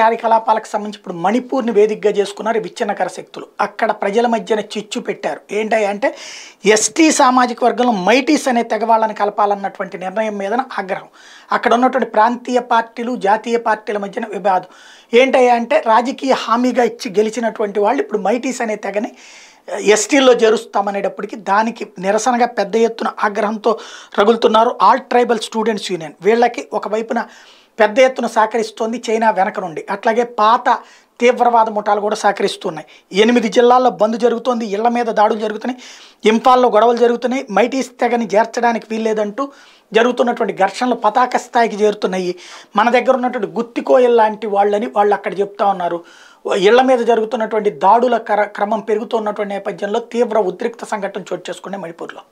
కార్యకలాపాలకు సంబంధించి ఇప్పుడు మణిపూర్ని వేదికగా చేసుకున్నారు విచ్ఛిన్నకర శక్తులు అక్కడ ప్రజల మధ్యన చిచ్చు పెట్టారు అంటే ఎస్టీ సామాజిక వర్గంలో మైటీస్ అనే తెగ వాళ్ళని కలపాలన్నటువంటి నిర్ణయం మీద ఆగ్రహం అక్కడ ఉన్నటువంటి ప్రాంతీయ పార్టీలు జాతీయ పార్టీల మధ్యన విభాదం అంటే రాజకీయ హామీగా ఇచ్చి గెలిచినటువంటి వాళ్ళు ఇప్పుడు మైటీస్ అనే తెగని ఎస్టీల్లో జరుస్తామనేటప్పటికీ దానికి నిరసనగా పెద్ద ఎత్తున ఆగ్రహంతో రగులుతున్నారు ఆల్ ట్రైబల్ స్టూడెంట్స్ యూనియన్ వీళ్ళకి ఒకవైపున పెద్ద ఎత్తున సహకరిస్తోంది చైనా వెనక నుండి అట్లాగే పాత తీవ్రవాద ముఠాలు కూడా సహకరిస్తున్నాయి ఎనిమిది జిల్లాల్లో బంద్ జరుగుతోంది ఇళ్ల మీద దాడులు జరుగుతున్నాయి ఇంఫాల్లో గొడవలు జరుగుతున్నాయి మైటీస్ తెగని చేర్చడానికి వీల్లేదంటూ జరుగుతున్నటువంటి ఘర్షణలు పతాక స్థాయికి చేరుతున్నాయి మన దగ్గర ఉన్నటువంటి గుత్తికోయల్ లాంటి వాళ్ళని వాళ్ళు అక్కడ చెప్తా ఉన్నారు ఇళ్ల మీద జరుగుతున్నటువంటి దాడుల క్రమం పెరుగుతున్నటువంటి నేపథ్యంలో తీవ్ర ఉద్రిక్త సంఘటన చోటు చేసుకునే మణిపూర్లో